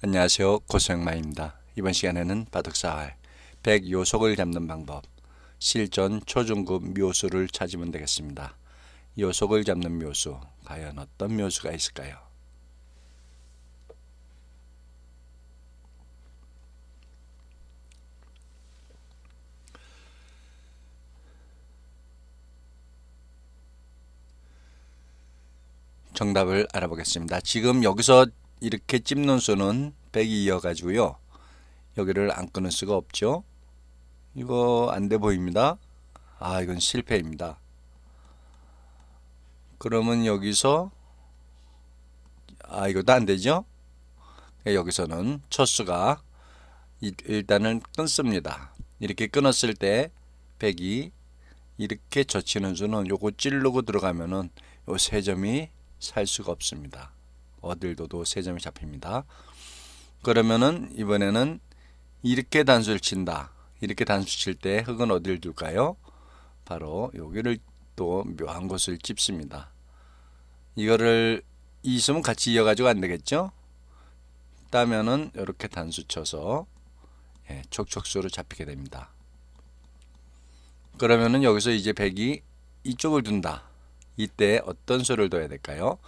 안녕하세요 고생마입니다 이번 시간에는 바둑사활 100요속을 잡는 방법 실전 초중급 묘수를 찾으면 되겠습니다. 요속을 잡는 묘수 과연 어떤 묘수가 있을까요? 정답을 알아보겠습니다. 지금 여기서 이렇게 찝는 수는 100이 이어가지고요. 여기를 안 끊을 수가 없죠. 이거 안 돼 보입니다. 아 이건 실패입니다. 그러면 여기서 아 이것도 안 되죠. 네, 여기서는 첫수가 일단은 끊습니다. 이렇게 끊었을 때 100이 이렇게 젖히는 수는 요거 찌르고 들어가면은 요 세 점이 살 수가 없습니다. 어딜도도 세점이 잡힙니다. 그러면은 이번에는 이렇게 단수를 친다. 이렇게 단수 칠 때 흙은 어디를 둘까요? 바로 여기를 또 묘한 곳을 찝습니다. 이거를 이 있으면 같이 이어가지고 안 되겠죠? 따면은 이렇게 단수 쳐서 예, 촉촉수로 잡히게 됩니다. 그러면은 여기서 이제 백이 이쪽을 둔다. 이때 어떤 수를 둬야 될까요?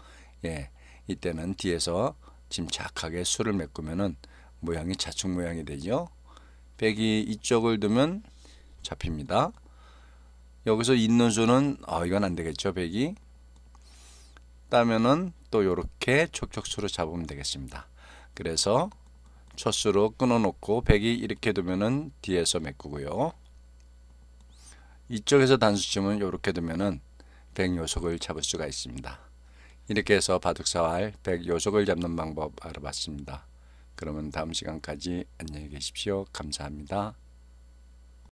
예, 이때는 뒤에서 짐작하게 수를 메꾸면은 모양이 자축 모양이 되죠. 백이 이쪽을 두면 잡힙니다. 여기서 있는 수는 어, 이건 안 되겠죠. 백이 따면은 또 이렇게 촉촉수로 잡으면 되겠습니다. 그래서 첫 수로 끊어놓고 백이 이렇게 두면은 뒤에서 메꾸고요. 이쪽에서 단수치면 이렇게 두면은 백 요속을 잡을 수가 있습니다. 이렇게 해서 바둑사활 100요석을 잡는 방법 알아봤습니다. 그러면 다음 시간까지 안녕히 계십시오. 감사합니다.